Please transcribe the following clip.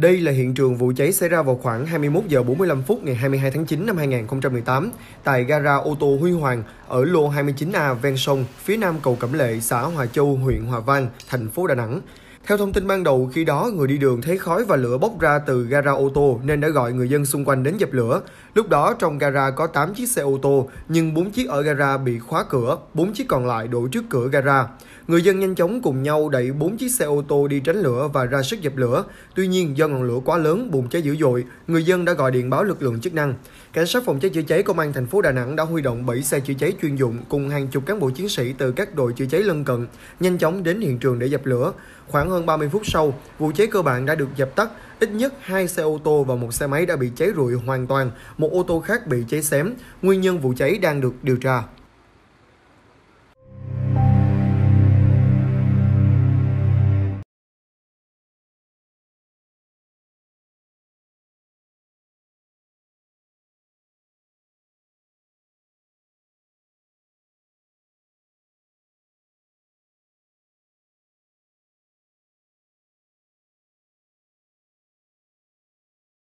Đây là hiện trường vụ cháy xảy ra vào khoảng 21 giờ 45 phút ngày 22 tháng 9 năm 2018 tại gara ô tô Huy Hoàng ở lô 29A ven sông phía nam cầu Cẩm Lệ, xã Hòa Châu, huyện Hòa Vang, thành phố Đà Nẵng. Theo thông tin ban đầu, khi đó người đi đường thấy khói và lửa bốc ra từ gara ô tô nên đã gọi người dân xung quanh đến dập lửa. Lúc đó trong gara có 8 chiếc xe ô tô, nhưng 4 chiếc ở gara bị khóa cửa, 4 chiếc còn lại đổ trước cửa gara. Người dân nhanh chóng cùng nhau đẩy 4 chiếc xe ô tô đi tránh lửa và ra sức dập lửa. Tuy nhiên do ngọn lửa quá lớn bùng cháy dữ dội, người dân đã gọi điện báo lực lượng chức năng. Cảnh sát phòng cháy chữa cháy công an thành phố Đà Nẵng đã huy động 7 xe chữa cháy chuyên dụng cùng hàng chục cán bộ chiến sĩ từ các đội chữa cháy lân cận nhanh chóng đến hiện trường để dập lửa. Khoảng hơn 30 phút sau, vụ cháy cơ bản đã được dập tắt. Ít nhất hai xe ô tô và một xe máy đã bị cháy rụi hoàn toàn, một ô tô khác bị cháy xém. Nguyên nhân vụ cháy đang được điều tra.